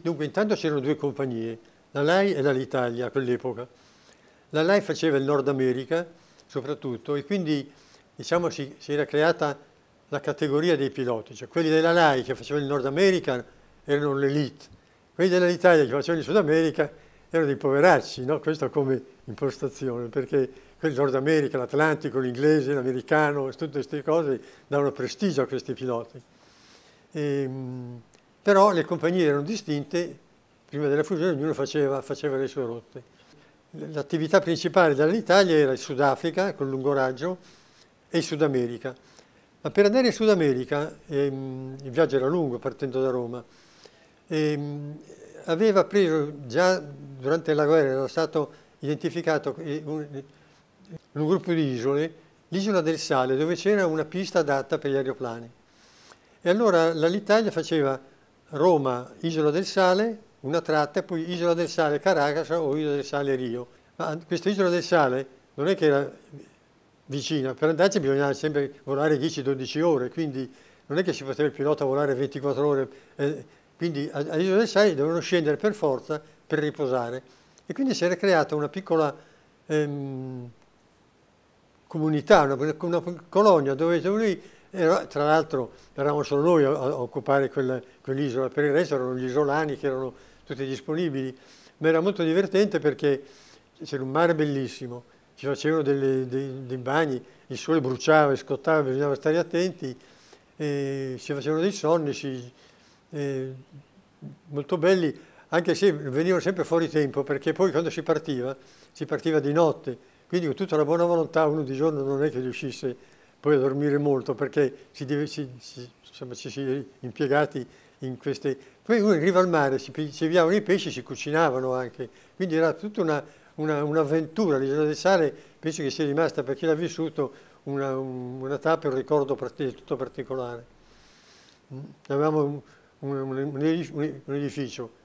Dunque, intanto c'erano due compagnie, la LAI e la L'Italia a quell'epoca. La LAI faceva il Nord America soprattutto e quindi diciamo, si, si, era creata la categoria dei piloti, cioè quelli della LAI che facevano il Nord America erano l'elite, quelli della L'Italia che facevano il Sud America erano dei poveracci, no? questo come impostazione, perché il Nord America, l'Atlantico, l'inglese, l'americano, tutte queste cose davano prestigio a questi piloti. E, ehm, però le compagnie erano distinte, prima della fusione ognuno faceva, faceva le sue rotte. L'attività principale dell'Italia era il Sudafrica, con lungo raggio, e il Sud America. Ma per andare in Sud America, ehm, il viaggio era lungo partendo da Roma, ehm, aveva preso già durante la guerra, era stato identificato in un, in un gruppo di isole, l'isola del Sale, dove c'era una pista adatta per gli aeroplani. E allora l'Italia faceva Roma, Isola del Sale, una tratta, poi Isola del Sale Caracas o Isola del Sale Rio. Ma questa Isola del Sale non è che era vicina, per andarci bisognava sempre volare 10-12 ore, quindi non è che si poteva il pilota volare 24 ore, eh, quindi all'isola del Sale dovevano scendere per forza per riposare. E quindi si era creata una piccola ehm, comunità, una, una, colonia dove, dove lui eh, tra l'altro eravamo solo noi a, occupare quell'isola, per il resto erano gli isolani che erano tutti disponibili, ma era molto divertente perché c'era un mare bellissimo, ci facevano delle, dei, dei, bagni, il sole bruciava e scottava, bisognava stare attenti, e si facevano dei sonni, molto belli, anche se venivano sempre fuori tempo, perché poi quando si partiva, si partiva di notte, quindi con tutta la buona volontà uno di giorno non è che riuscisse a poi a dormire molto perché si deve, si, si, insomma, ci si impiegati in queste... Poi uno arriva al mare, si pigliavano i pesci, si cucinavano anche, quindi era tutta un'avventura. Una, un L'isola del Sale penso che sia rimasta per chi l'ha vissuto una, un, una tappa e un ricordo tutto particolare. Mm. Avevamo un, un, un edificio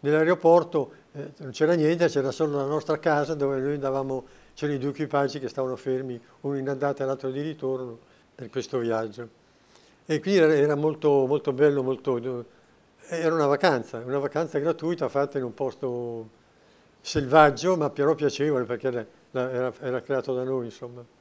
nell'aeroporto eh, non c'era niente, c'era solo la nostra casa dove noi andavamo c'erano i due equipaggi che stavano fermi, uno in andata e l'altro di ritorno per questo viaggio. E quindi era, molto, molto bello, molto, era una vacanza, una vacanza gratuita fatta in un posto selvaggio ma però piacevole perché era, era, era creato da noi insomma.